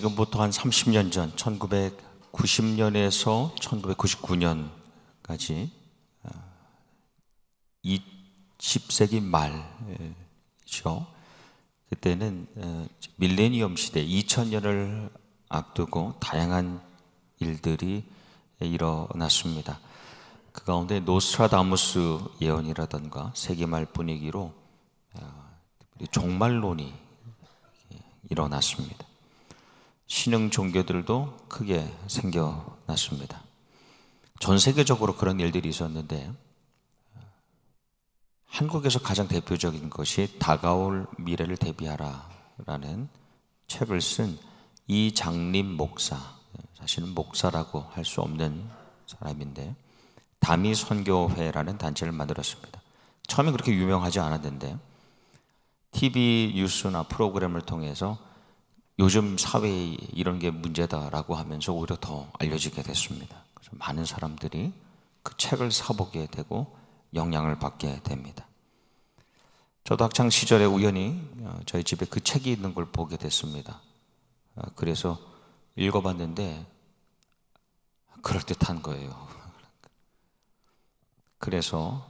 지금부터 한 30년 전 1990년에서 1999년까지 20세기 말이죠. 그때는 어, 밀레니엄 시대 2000년을 앞두고 다양한 일들이 일어났습니다. 그 가운데 노스트라다무스 예언이라든가 세계 말 분위기로 종말론이 아, 일어났습니다. 신흥 종교들도 크게 생겨났습니다. 전 세계적으로 그런 일들이 있었는데 한국에서 가장 대표적인 것이 다가올 미래를 대비하라라는 책을 쓴 이장림 목사 사실은 목사라고 할 수 없는 사람인데 다미 선교회라는 단체를 만들었습니다. 처음에 그렇게 유명하지 않았는데 TV 뉴스나 프로그램을 통해서 요즘 사회에 이런 게 문제다라고 하면서 오히려 더 알려지게 됐습니다. 그래서 많은 사람들이 그 책을 사보게 되고 영향을 받게 됩니다. 저도 학창 시절에 우연히 어, 저희 집에 그 책이 있는 걸 보게 됐습니다. 어, 그래서 읽어봤는데 그럴듯한 거예요. 그래서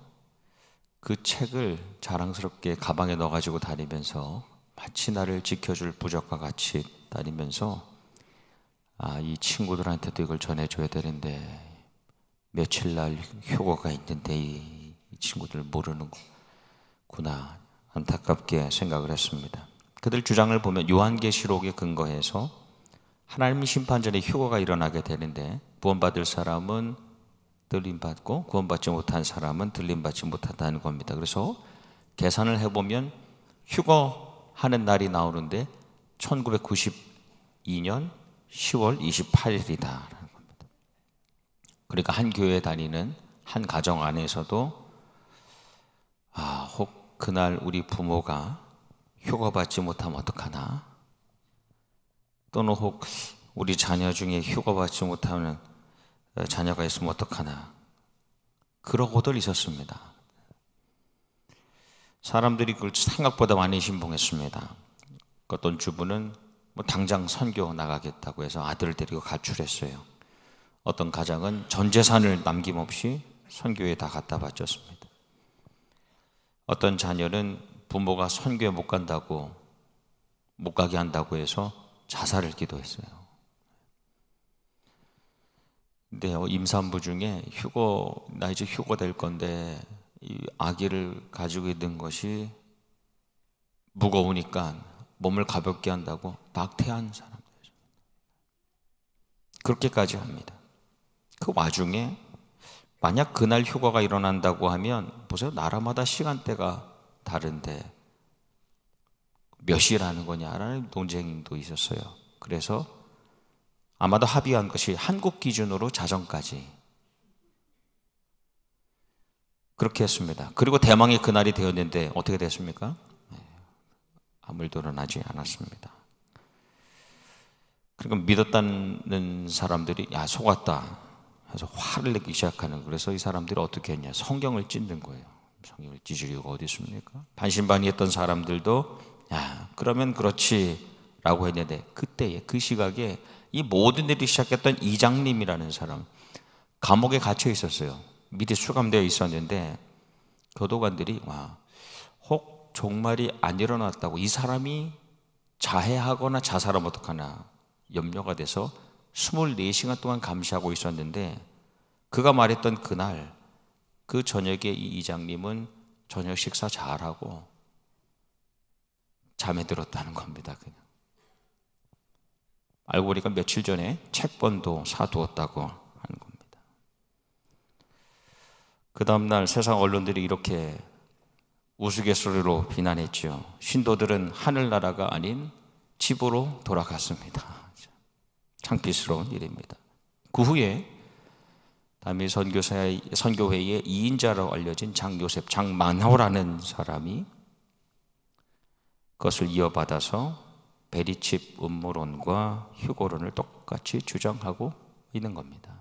그 책을 자랑스럽게 가방에 넣어가지고 다니면서 마치 나를 지켜줄 부적과 같이 다니면서 아, 이 친구들한테도 이걸 전해줘야 되는데 며칠 날 효과가 있는데 이 친구들 모르는구나 안타깝게 생각을 했습니다. 그들 주장을 보면 요한계시록에 근거해서 하나님 심판전에 휴거가 일어나게 되는데 구원받을 사람은 들림받고 구원받지 못한 사람은 들림받지 못한다는 겁니다. 그래서 계산을 해보면 휴거 하는 날이 나오는데 1992년 10월 28일이다. 그러니까 한 교회 다니는 한 가정 안에서도 아, 혹 그날 우리 부모가 휴가 받지 못하면 어떡하나? 또는 혹 우리 자녀 중에 휴가 받지 못하는 어, 자녀가 있으면 어떡하나? 그러고들 있었습니다. 사람들이 그걸 생각보다 많이 신봉했습니다. 그 어떤 주부는 뭐 당장 선교 나가겠다고 해서 아들을 데리고 가출했어요. 어떤 가장은 전 재산을 남김없이 선교에 다 갖다 바쳤습니다. 어떤 자녀는 부모가 선교에 못 간다고 못 가게 한다고 해서 자살을 기도했어요. 근데 어, 임산부 중에 휴거 나 이제 휴거 될 건데 이 아기를 가지고 있는 것이 무거우니까 몸을 가볍게 한다고 낙태한 사람들. 그렇게까지 합니다. 그 와중에 만약 그날 휴가가 일어난다고 하면 보세요. 나라마다 시간대가 다른데 몇 시라는 거냐라는 논쟁도 있었어요. 그래서 아마도 합의한 것이 한국 기준으로 자정까지 그렇게 했습니다. 그리고 대망의 그날이 되었는데 어떻게 됐습니까? 네, 아무 일도 일어나지 않았습니다. 그러니 믿었다는 사람들이 야 속았다 해서 화를 내기 시작하는 그래서 이 사람들이 어떻게 했냐 성경을 찢는 거예요. 성경을 찢을 이유가 어디 있습니까? 반신반의했던 사람들도 야 그러면 그렇지라고 했는데 그때에 그 시각에 이 모든 일이 시작했던 이장님이라는 사람 감옥에 갇혀 있었어요. 미리 수감되어 있었는데 교도관들이 와, 혹 종말이 안 일어났다고 이 사람이 자해하거나 자살하면 어떡하나 염려가 돼서 24시간 동안 감시하고 있었는데 그가 말했던 그날 그 저녁에 이 이장님은 저녁 식사 잘하고 잠에 들었다는 겁니다. 그냥. 알고 보니까 며칠 전에 책번도 사두었다고 그 다음날 세상 언론들이 이렇게 우스갯소리로 비난했죠. 신도들은 하늘나라가 아닌 집으로 돌아갔습니다. 창피스러운 일입니다. 그 후에 담임 선교사의 선교회의 2인자로 알려진 장요셉 장만호라는 사람이 그것을 이어받아서 베리칩 음모론과 휴고론을 똑같이 주장하고 있는 겁니다.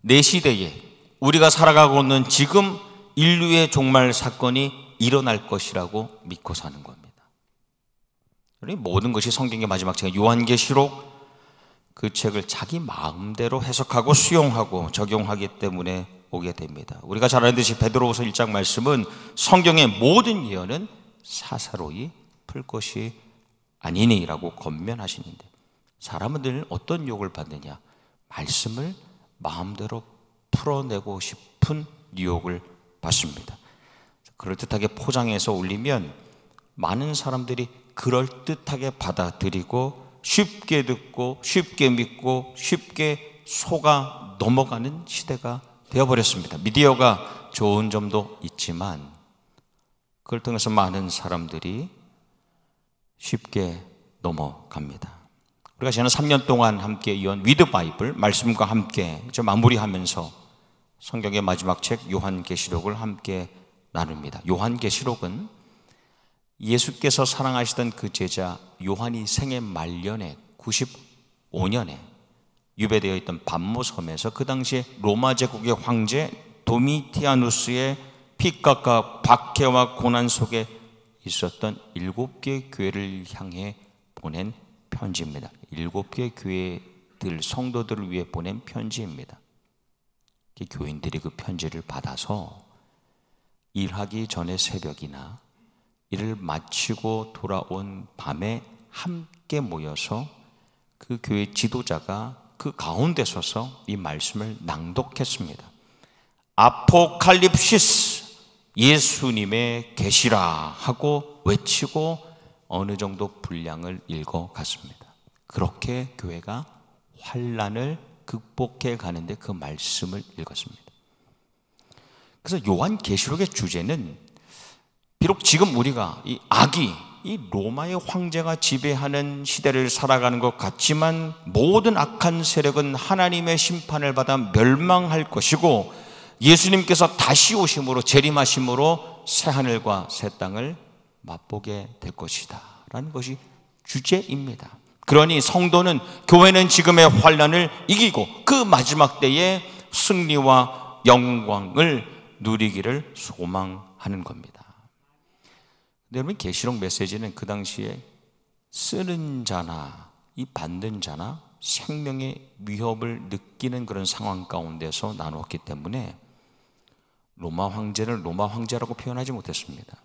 내 시대에 우리가 살아가고 있는 지금 인류의 종말 사건이 일어날 것이라고 믿고 사는 겁니다. 모든 것이 성경의 마지막 책 요한계시록 그 책을 자기 마음대로 해석하고 수용하고 적용하기 때문에 오게 됩니다. 우리가 잘 아는 듯이 베드로후서 1장 말씀은 성경의 모든 예언은 사사로이 풀 것이 아니니라고 건면하시는데 사람은 어떤 욕을 받느냐 말씀을 마음대로 풀어내고 싶은 뉴욕을봤습니다 그럴듯하게 포장해서 올리면 많은 사람들이 그럴듯하게 받아들이고 쉽게 듣고 쉽게 믿고 쉽게 속아 넘어가는 시대가 되어버렸습니다. 미디어가 좋은 점도 있지만 그걸 통해서 많은 사람들이 쉽게 넘어갑니다. 우리가 지난 3년 동안 함께 이은 위드 바이블 말씀과 함께 마무리하면서 성경의 마지막 책 요한계시록을 함께 나눕니다. 요한계시록은 예수께서 사랑하시던 그 제자 요한이 생애 말년에 95년에 유배되어 있던 반모섬에서 그당시 로마 제국의 황제 도미티아누스의 피값과 박해와 고난 속에 있었던 일곱 개 교회를 향해 보낸 편지입니다. 일곱 개 교회들 성도들을 위해 보낸 편지입니다. 교인들이 그 편지를 받아서 일하기 전에 새벽이나 일을 마치고 돌아온 밤에 함께 모여서 그 교회 지도자가 그 가운데 서서 이 말씀을 낭독했습니다. 아포칼립시스 예수님의 계시라 하고 외치고 어느 정도 분량을 읽어 갔습니다. 그렇게 교회가 환란을 극복해 가는데 그 말씀을 읽었습니다. 그래서 요한 계시록의 주제는 비록 지금 우리가 이 악이 이 로마의 황제가 지배하는 시대를 살아가는 것 같지만 모든 악한 세력은 하나님의 심판을 받아 멸망할 것이고 예수님께서 다시 오심으로 재림하심으로 새 하늘과 새 땅을 맛보게 될 것이다. 라는 것이 주제입니다. 그러니 성도는 교회는 지금의 환란을 이기고 그 마지막 때에 승리와 영광을 누리기를 소망하는 겁니다. 여러분 계시록 메시지는 그 당시에 쓰는 자나 이 받는 자나 생명의 위협을 느끼는 그런 상황 가운데서 나누었기 때문에 로마 황제를 로마 황제라고 표현하지 못했습니다.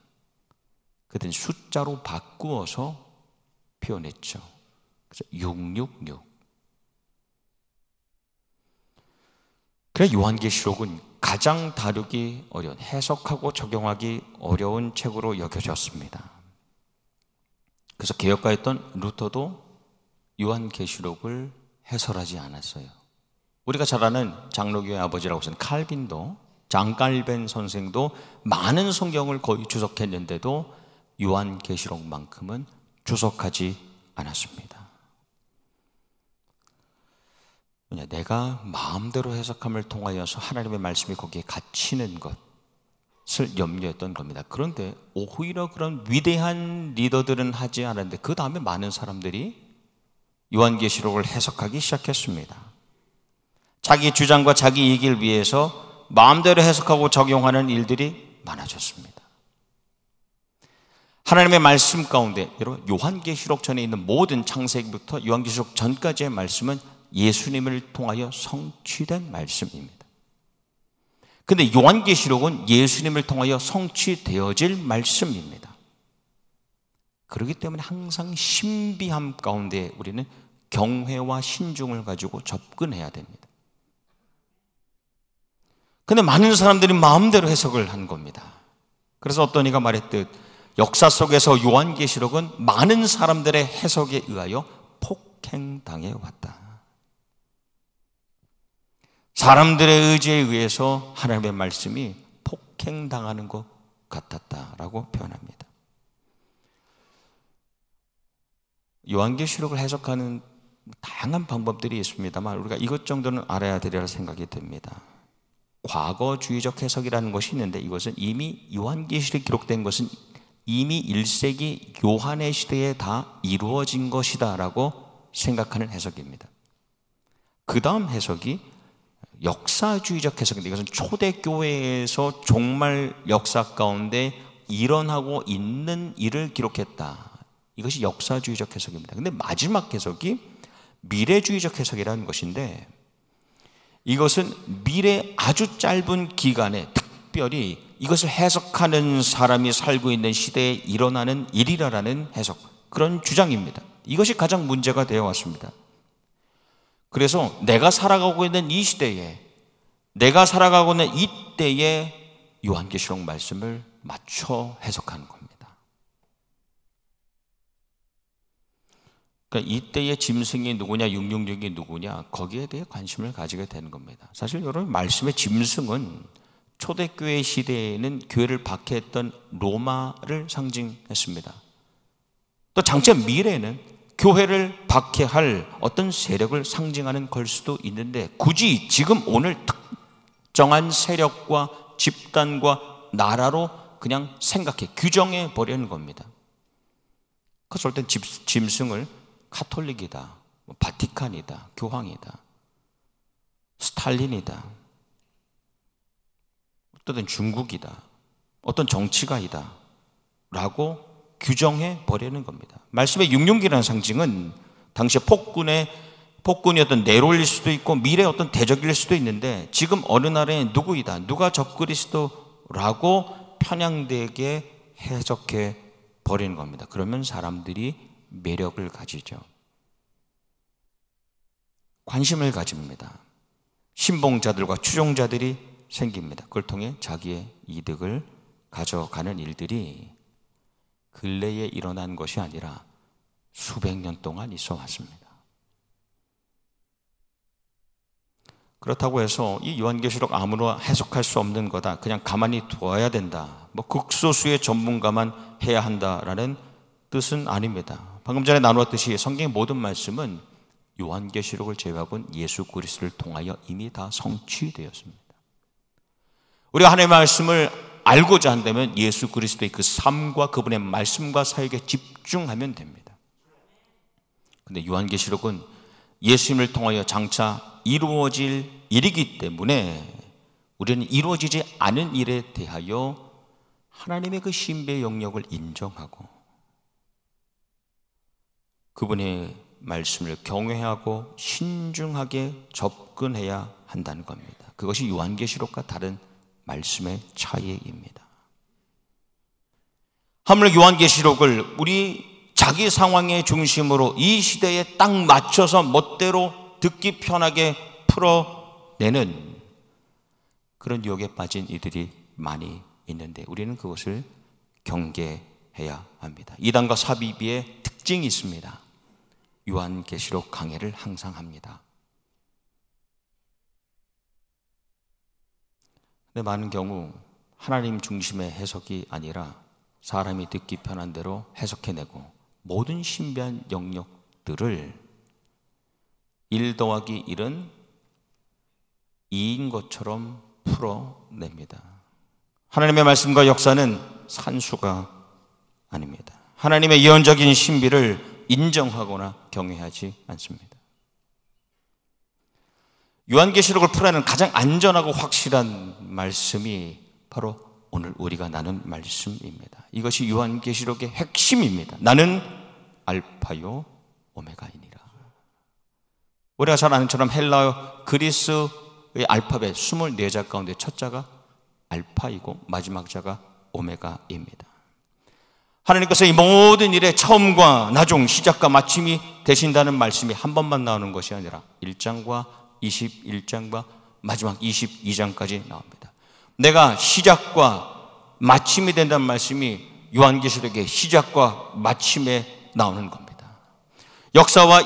그들 숫자로 바꾸어서 표현했죠. 그래서 666. 그래 요한계시록은 가장 다루기 어려운 해석하고 적용하기 어려운 책으로 여겨졌습니다. 그래서 개혁가였던 루터도 요한계시록을 해설하지 않았어요. 우리가 잘 아는 장로교의 아버지라고 하 칼빈도 장칼벤 선생도 많은 성경을 거의 주석했는데도 요한계시록만큼은 주석하지 않았습니다. 내가 마음대로 해석함을 통하여서 하나님의 말씀이 거기에 갇히는 것을 염려했던 겁니다. 그런데 오히려 그런 위대한 리더들은 하지 않았는데 그 다음에 많은 사람들이 요한계시록을 해석하기 시작했습니다. 자기 주장과 자기 이익을 위해서 마음대로 해석하고 적용하는 일들이 많아졌습니다. 하나님의 말씀 가운데 여러분 요한계시록 전에 있는 모든 창세기부터 요한계시록 전까지의 말씀은 예수님을 통하여 성취된 말씀입니다. 근데 요한계시록은 예수님을 통하여 성취되어질 말씀입니다. 그렇기 때문에 항상 신비함 가운데 우리는 경회와 신중을 가지고 접근해야 됩니다. 근데 많은 사람들이 마음대로 해석을 한 겁니다. 그래서 어떤 이가 말했듯 역사 속에서 요한계시록은 많은 사람들의 해석에 의하여 폭행당해 왔다. 사람들의 의지에 의해서 하나님의 말씀이 폭행당하는 것 같았다라고 표현합니다. 요한계시록을 해석하는 다양한 방법들이 있습니다만 우리가 이것 정도는 알아야 되리라 생각이 듭니다. 과거주의적 해석이라는 것이 있는데 이것은 이미 요한계시록에 기록된 것은 이미 1세기 요한의 시대에 다 이루어진 것이다라고 생각하는 해석입니다. 그 다음 해석이 역사주의적 해석인데 이것은 초대교회에서 종말 역사 가운데 일어나고 있는 일을 기록했다. 이것이 역사주의적 해석입니다. 근데 마지막 해석이 미래주의적 해석이라는 것인데 이것은 미래 아주 짧은 기간에 특별히 이것을 해석하는 사람이 살고 있는 시대에 일어나는 일이라는 해석 그런 주장입니다. 이것이 가장 문제가 되어 왔습니다. 그래서 내가 살아가고 있는 이 시대에 내가 살아가고 있는 이때에 요한계시록 말씀을 맞춰 해석하는 겁니다. 그러니까 이때의 짐승이 누구냐, 666이 누구냐 거기에 대해 관심을 가지게 되는 겁니다. 사실 여러분 말씀의 짐승은 초대교회 시대에는 교회를 박해했던 로마를 상징했습니다. 또 장차 미래는 교회를 박해할 어떤 세력을 상징하는 걸 수도 있는데 굳이 지금 오늘 특정한 세력과 집단과 나라로 그냥 생각해 규정해 버리는 겁니다. 그래서 짐승을 카톨릭이다, 뭐 바티칸이다, 교황이다, 스탈린이다, 어떤 중국이다, 어떤 정치가이다 라고 규정해 버리는 겁니다. 말씀의 육룡기라는 상징은 당시 폭군의 폭군이었던 네롤일 수도 있고 미래 어떤 대적일 수도 있는데 지금 어느 날에 누구이다 누가 적그리스도라고 편향되게 해석해 버리는 겁니다. 그러면 사람들이 매력을 가지죠. 관심을 가집니다. 신봉자들과 추종자들이 생깁니다. 그걸 통해 자기의 이득을 가져가는 일들이 근래에 일어난 것이 아니라 수백 년 동안 있어 왔습니다. 그렇다고 해서 이 요한계시록 아무로 해석할 수 없는 거다. 그냥 가만히 두어야 된다. 뭐 극소수의 전문가만 해야 한다라는 뜻은 아닙니다. 방금 전에 나누었듯이 성경의 모든 말씀은 요한계시록을 제외하고는 예수 그리스도를 통하여 이미 다 성취되었습니다. 우리가 하나님의 말씀을 알고자 한다면 예수 그리스도의 그 삶과 그분의 말씀과 사역에 집중하면 됩니다. 근데 요한계시록은 예수님을 통하여 장차 이루어질 일이기 때문에 우리는 이루어지지 않은 일에 대하여 하나님의 그 신비의 영역을 인정하고 그분의 말씀을 경외하고 신중하게 접근해야 한다는 겁니다. 그것이 요한계시록과 다른 말씀의 차이입니다. 하물며 요한계시록을 우리 자기 상황의 중심으로 이 시대에 딱 맞춰서 멋대로 듣기 편하게 풀어내는 그런 유혹에 빠진 이들이 많이 있는데 우리는 그것을 경계해야 합니다. 이단과 사비비의 특징이 있습니다. 요한계시록 강해를 항상 합니다. 근데 많은 경우 하나님 중심의 해석이 아니라 사람이 듣기 편한 대로 해석해내고 모든 신비한 영역들을 1 더하기 1은 2인 것처럼 풀어냅니다. 하나님의 말씀과 역사는 산수가 아닙니다. 하나님의 예언적인 신비를 인정하거나 경외하지 않습니다. 요한계시록을 풀어내는 가장 안전하고 확실한 말씀이 바로 오늘 우리가 나눈 말씀입니다. 이것이 요한계시록의 핵심입니다. 나는 알파요 오메가이니라. 우리가 잘 아는 처럼 헬라어 그리스의 알파벳 24자 가운데 첫 자가 알파이고 마지막 자가 오메가입니다. 하나님께서 이 모든 일의 처음과 나중, 시작과 마침이 되신다는 말씀이 한 번만 나오는 것이 아니라 1장과 21장과 마지막 22장까지 나옵니다. 내가 시작과 마침이 된다는 말씀이 요한계시록의 시작과 마침에 나오는 겁니다. 역사와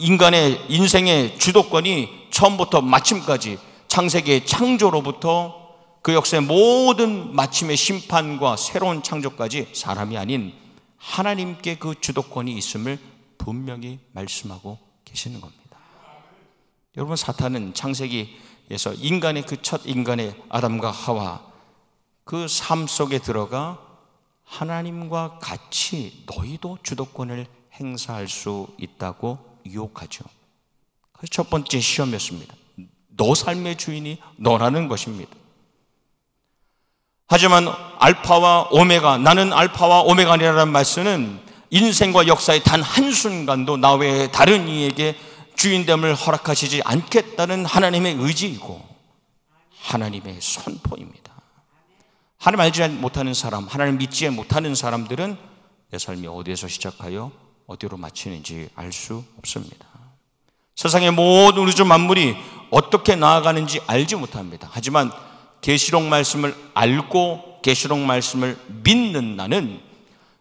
인, 간의 인생의 주도권이 처음부터 마침까지 창세기 창조로부터 그 역사의 모든 마침의 심판과 새로운 창조까지 사람이 아닌 하나님께 그 주도권이 있음을 분명히 말씀하고 계시는 겁니다. 여러분 사탄은 창세기에서 인간의 그 첫 인간의 아담과 하와 그 삶 속에 들어가 하나님과 같이 너희도 주도권을 행사할 수 있다고 유혹하죠. 그 첫 번째 시험이었습니다. 너 삶의 주인이 너라는 것입니다. 하지만 알파와 오메가, 나는 알파와 오메가니라는 말씀은 인생과 역사의 단 한순간도 나 외에 다른 이에게 주인됨을 허락하시지 않겠다는 하나님의 의지이고 하나님의 선포입니다. 하나님 알지 못하는 사람, 하나님 믿지 못하는 사람들은 내 삶이 어디에서 시작하여 어디로 마치는지 알 수 없습니다. 세상의 모든 우주 만물이 어떻게 나아가는지 알지 못합니다. 하지만 계시록 말씀을 알고 계시록 말씀을 믿는 나는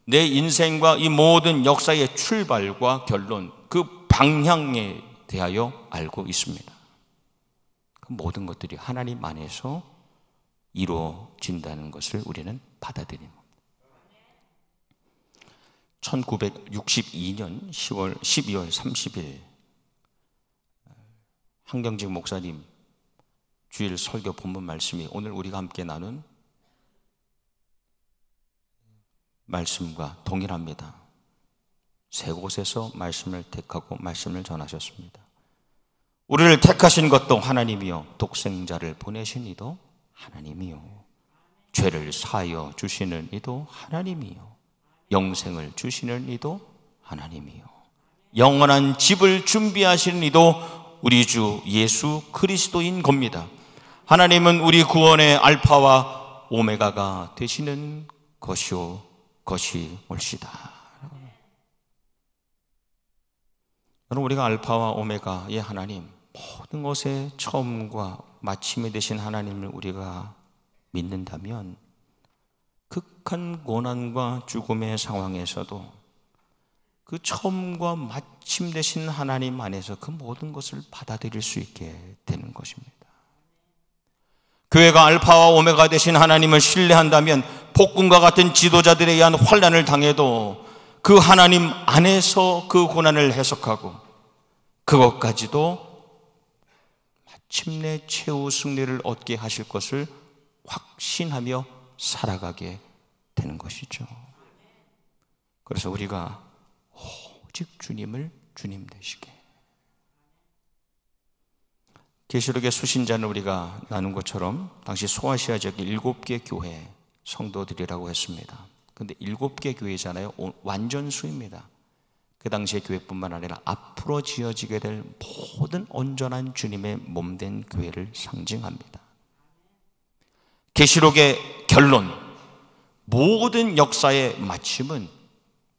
내 인생과 이 모든 역사의 출발과 결론, 그 방향에 대하여 알고 있습니다. 그 모든 것들이 하나님 안에서 이루어진다는 것을 우리는 받아들입니다. 1962년 10월 12월 30일 한경직 목사님 주일 설교 본문 말씀이 오늘 우리가 함께 나눈 말씀과 동일합니다. 세 곳에서 말씀을 택하고 말씀을 전하셨습니다. 우리를 택하신 것도 하나님이요. 독생자를 보내신 이도 하나님이요. 죄를 사여 주시는 이도 하나님이요. 영생을 주시는 이도 하나님이요. 영원한 집을 준비하시는 이도 우리 주 예수 그리스도인 겁니다. 하나님은 우리 구원의 알파와 오메가가 되시는 것이요. 것이 옳시다. 여러분 우리가 알파와 오메가의 하나님 모든 것의 처음과 마침이 되신 하나님을 우리가 믿는다면 극한 고난과 죽음의 상황에서도 그 처음과 마침 되신 하나님 안에서 그 모든 것을 받아들일 수 있게 되는 것입니다. 교회가 알파와 오메가 되신 하나님을 신뢰한다면 복군과 같은 지도자들에 의한 환란을 당해도 그 하나님 안에서 그 고난을 해석하고 그것까지도 마침내 최후 승리를 얻게 하실 것을 확신하며 살아가게 되는 것이죠. 그래서 우리가 오직 주님을 주님 되시게. 계시록의 수신자는 우리가 나눈 것처럼 당시 소아시아 지 일곱 개 교회 성도들이라고 했습니다. 근데 일곱 개 교회잖아요. 완전 수입니다. 그 당시의 교회뿐만 아니라 앞으로 지어지게 될 모든 온전한 주님의 몸된 교회를 상징합니다. 계시록의 결론, 모든 역사의 마침은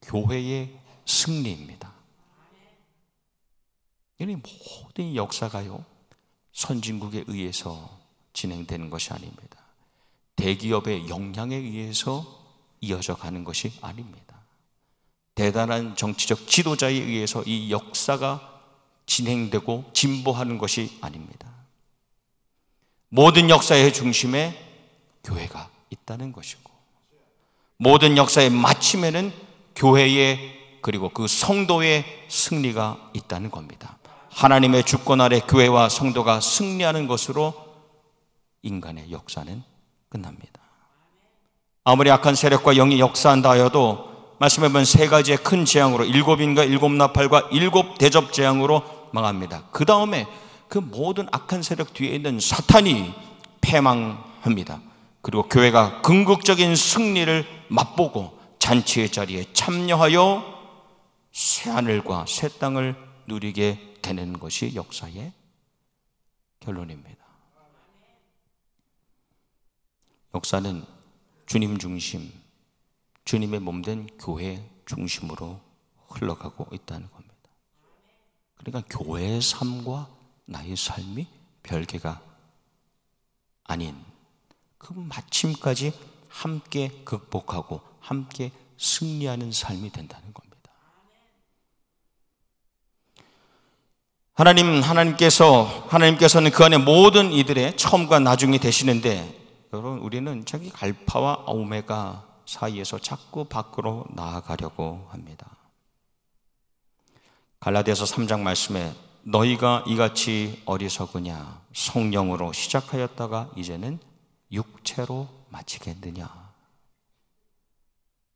교회의 승리입니다. 이 모든 역사가요 선진국에 의해서 진행되는 것이 아닙니다. 대기업의 영향에 의해서 이어져 가는 것이 아닙니다. 대단한 정치적 지도자에 의해서 이 역사가 진행되고 진보하는 것이 아닙니다. 모든 역사의 중심에 교회가 있다는 것이고, 모든 역사의 마침에는 교회의 그리고 그 성도의 승리가 있다는 겁니다. 하나님의 주권 아래 교회와 성도가 승리하는 것으로 인간의 역사는 끝납니다. 아무리 악한 세력과 영이 역사한다 하여도 말씀해 보면 세 가지의 큰 재앙으로 일곱인과 일곱 나팔과 일곱 대접 재앙으로 망합니다. 그 다음에 그 모든 악한 세력 뒤에 있는 사탄이 패망합니다. 그리고 교회가 궁극적인 승리를 맛보고 잔치의 자리에 참여하여 새 하늘과 새 땅을 누리게 되는 것이 역사의 결론입니다. 역사는 주님 중심, 주님의 몸 된 교회 중심으로 흘러가고 있다는 겁니다. 그러니까 교회의 삶과 나의 삶이 별개가 아닌 그 마침까지 함께 극복하고 함께 승리하는 삶이 된다는 겁니다. 하나님, 하나님께서, 하나님께서는 그 안에 모든 이들의 처음과 나중이 되시는데 여러분 우리는 자기 갈파와 오메가 사이에서 자꾸 밖으로 나아가려고 합니다. 갈라디아서 3장 말씀에 너희가 이같이 어리석으냐 성령으로 시작하였다가 이제는 육체로 마치겠느냐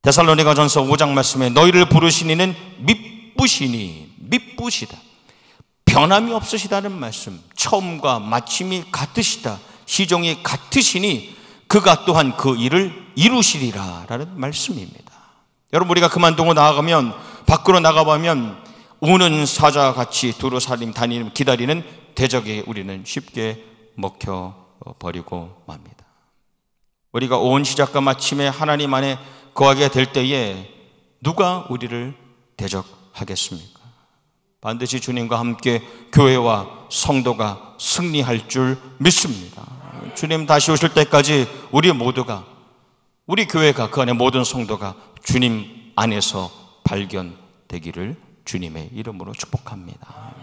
데살로니가전서 5장 말씀에 너희를 부르시니는 믿부시니 믿부시다 변함이 없으시다는 말씀 처음과 마침이 같으시다 시종이 같으시니 그가 또한 그 일을 이루시리라 라는 말씀입니다. 여러분 우리가 그만두고 나아가면 밖으로 나가보면 우는 사자같이 두루살림 다니는 기다리는 대적에 우리는 쉽게 먹혀 버리고 맙니다. 우리가 온 시작과 마침에 하나님 안에 거하게 될 때에 누가 우리를 대적하겠습니까? 반드시 주님과 함께 교회와 성도가 승리할 줄 믿습니다. 주님 다시 오실 때까지 우리 모두가 우리 교회가 그 안에 모든 성도가 주님 안에서 발견되기를 주님의 이름으로 축복합니다.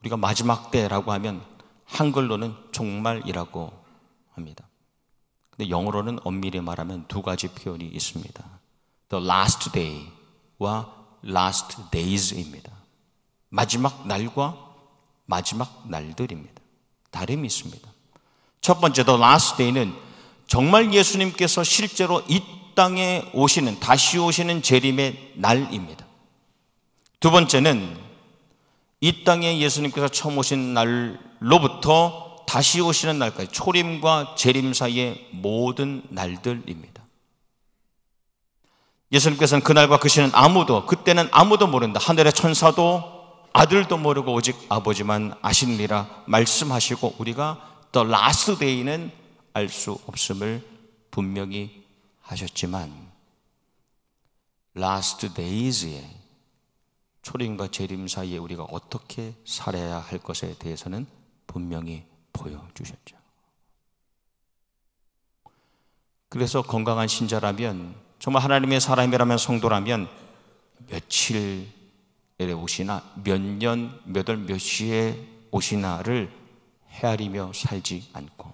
우리가 마지막 때라고 하면 한글로는 종말이라고 합니다. 근데 영어로는 엄밀히 말하면 두 가지 표현이 있습니다. The last day와 last days입니다. 마지막 날과 마지막 날들입니다. 다름이 있습니다. 첫 번째 더 라스트 데이는 정말 예수님께서 실제로 이 땅에 오시는 다시 오시는 재림의 날입니다. 두 번째는 이 땅에 예수님께서 처음 오신 날로부터 다시 오시는 날까지 초림과 재림 사이의 모든 날들입니다. 예수님께서는 그날과 그 시는 아무도 그때는 아무도 모른다. 하늘의 천사도 아들도 모르고 오직 아버지만 아십니라 말씀하시고 우리가 더 라스 l a s 는알 수 없음을 분명히 하셨지만 라스트 데이즈 y 에 초림과 재림 사이에 우리가 어떻게 살아야 할 것에 대해서는 분명히 보여주셨죠. 그래서 건강한 신자라면 정말 하나님의 사람이라면 성도라면 며칠 내려 오시나 몇 년, 몇 월, 몇 시에 오시나를 헤아리며 살지 않고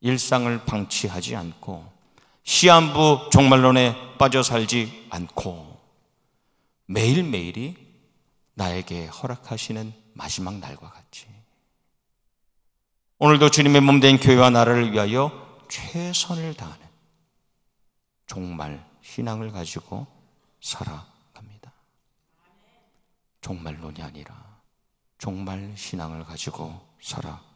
일상을 방치하지 않고 시한부 종말론에 빠져 살지 않고 매일매일이 나에게 허락하시는 마지막 날과 같이 오늘도 주님의 몸된 교회와 나라를 위하여 최선을 다하는 종말 신앙을 가지고 살아갑니다. 종말론이 아니라 종말 신앙을 가지고 살아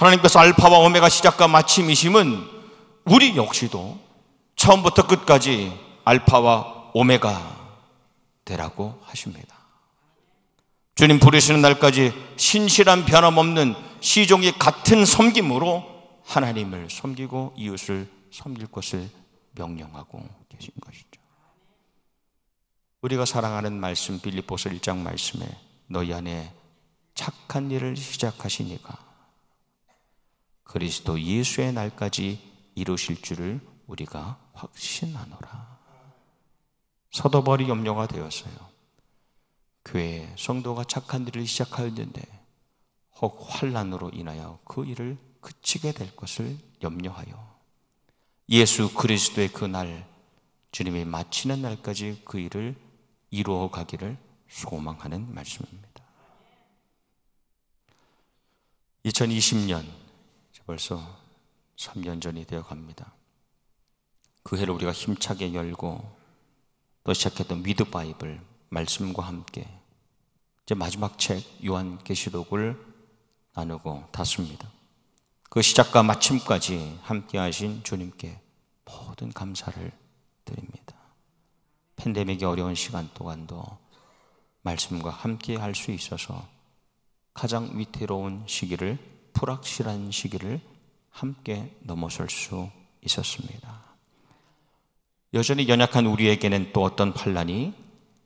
하나님께서 알파와 오메가 시작과 마침이심은 우리 역시도 처음부터 끝까지 알파와 오메가 되라고 하십니다. 주님 부르시는 날까지 신실한 변함없는 시종이 같은 섬김으로 하나님을 섬기고 이웃을 섬길 것을 명령하고 계신 것이죠. 우리가 사랑하는 말씀 빌립보서 1장 말씀에 너희 안에 착한 일을 시작하시니까 그리스도 예수의 날까지 이루실 줄을 우리가 확신하노라. 서도벌이 염려가 되었어요. 교회 성도가 착한 일을 시작하였는데 혹 환란으로 인하여 그 일을 그치게 될 것을 염려하여 예수 그리스도의 그날 주님이 마치는 날까지 그 일을 이루어 가기를 소망하는 말씀입니다. 2020년 벌써 3년 전이 되어 갑니다. 그 해를 우리가 힘차게 열고 또 시작했던 위드 바이블 말씀과 함께 이제 마지막 책 요한계시록을 나누고 닫습니다. 그 시작과 마침까지 함께 하신 주님께 모든 감사를 드립니다. 팬데믹의 어려운 시간 동안도 말씀과 함께 할 수 있어서 가장 위태로운 시기를 불확실한 시기를 함께 넘어설 수 있었습니다. 여전히 연약한 우리에게는 또 어떤 반란이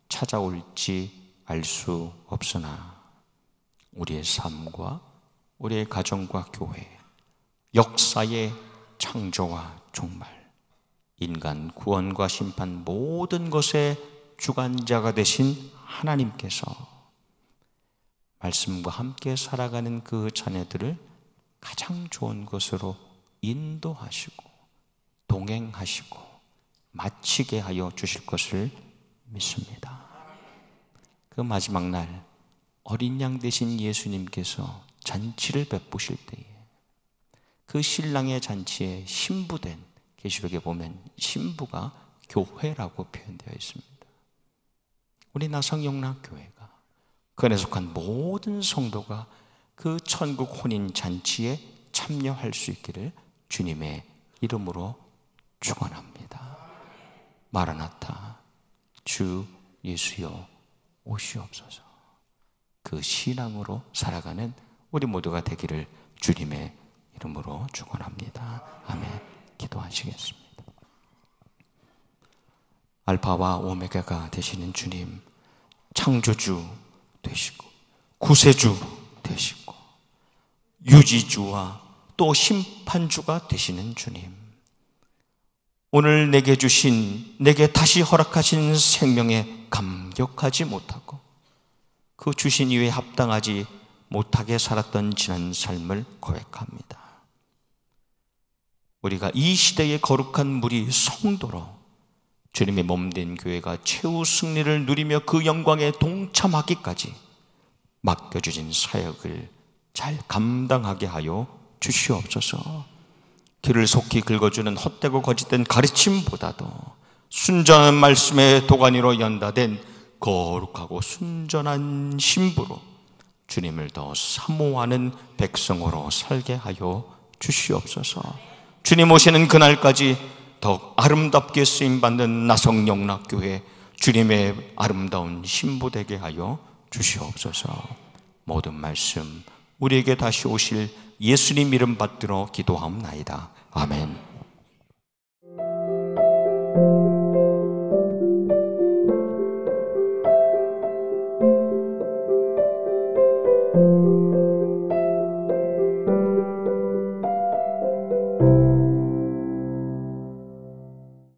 찾아올지 알 수 없으나 우리의 삶과 우리의 가정과 교회, 역사의 창조와 종말, 인간 구원과 심판 모든 것의 주관자가 되신 하나님께서 말씀과 함께 살아가는 그 자녀들을 가장 좋은 것으로 인도하시고 동행하시고 마치게 하여 주실 것을 믿습니다. 그 마지막 날 어린 양 대신 예수님께서 잔치를 베푸실 때에 그 신랑의 잔치에 신부된 계시록에 보면 신부가 교회라고 표현되어 있습니다. 우리나 성영락 교회 그에 속한 모든 성도가 그 천국 혼인 잔치에 참여할 수 있기를 주님의 이름으로 축원합니다. 마라나타 주 예수여 오시옵소서. 그 신앙으로 살아가는 우리 모두가 되기를 주님의 이름으로 축원합니다. 아멘. 기도하시겠습니다. 알파와 오메가가 되시는 주님 창조주 되시고 구세주 되시고 유지주와 또 심판주가 되시는 주님. 오늘 내게 주신, 내게 다시 허락하신 생명에 감격하지 못하고 그 주신 이외에 합당하지 못하게 살았던 지난 삶을 고백합니다. 우리가 이 시대의 거룩한 무리 성도로 주님의 몸된 교회가 최후 승리를 누리며 그 영광에 동참하기까지 맡겨주신 사역을 잘 감당하게 하여 주시옵소서. 길을 속히 긁어주는 헛되고 거짓된 가르침보다도 순전한 말씀의 도가니로 연다된 거룩하고 순전한 신부로 주님을 더 사모하는 백성으로 살게 하여 주시옵소서. 주님 오시는 그날까지 더 아름답게 쓰임받는 나성영락교회 주님의 아름다운 신부 되게 하여 주시옵소서 모든 말씀 우리에게 다시 오실 예수님 이름 받들어 기도하옵나이다. 아멘.